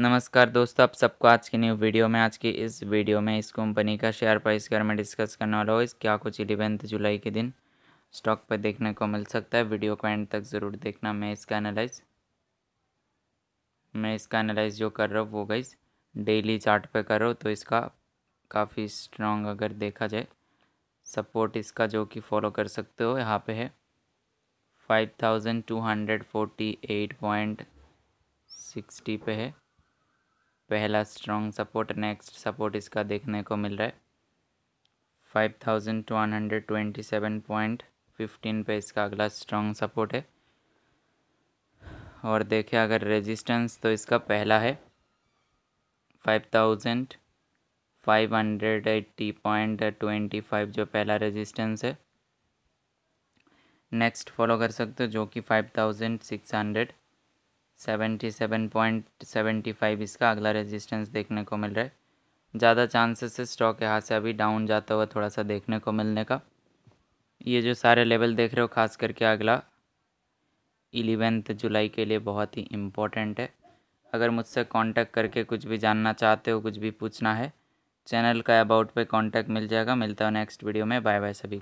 नमस्कार दोस्तों आप सबको आज की न्यू वीडियो में आज की इस वीडियो में इस कंपनी का शेयर प्राइस के बारे में डिस्कस करने वाला हूँ इस क्या कुछ इलेवेंथ जुलाई के दिन स्टॉक पर देखने को मिल सकता है वीडियो को एंड तक ज़रूर देखना मैं इसका एनालाइज मैं इसका एनालाइज जो कर रहा हूँ वो गई डेली चार्ट पे करो तो इसका काफ़ी स्ट्रॉन्ग अगर देखा जाए सपोर्ट इसका जो कि फॉलो कर सकते हो यहाँ पे है five thousand two hundred forty eight point sixty पे है पहला स्ट्रॉन्ग सपोर्ट नेक्स्ट सपोर्ट इसका देखने को मिल रहा है five thousand one hundred twenty seven point fifteen पर इसका अगला स्ट्रॉन्ग सपोर्ट है और देखें अगर रेजिस्टेंस तो इसका पहला है five thousand five hundred eighty point twenty five जो पहला रेजिस्टेंस है नेक्स्ट फॉलो कर सकते हो जो कि five thousand six hundred seventy seven point seventy five इसका अगला रेजिस्टेंस देखने को मिल रहा है ज़्यादा चांसेस है स्टॉक यहाँ से अभी डाउन जाता हुआ थोड़ा सा देखने को मिलने का ये जो सारे लेवल देख रहे हो खास करके अगला इलेवेंथ जुलाई के लिए बहुत ही इम्पोर्टेंट है अगर मुझसे कांटेक्ट करके कुछ भी जानना चाहते हो कुछ भी पूछना है चैनल का अबाउट पे कांटेक्ट मिल जाएगा मिलता है नेक्स्ट वीडियो में बाय बाय सभी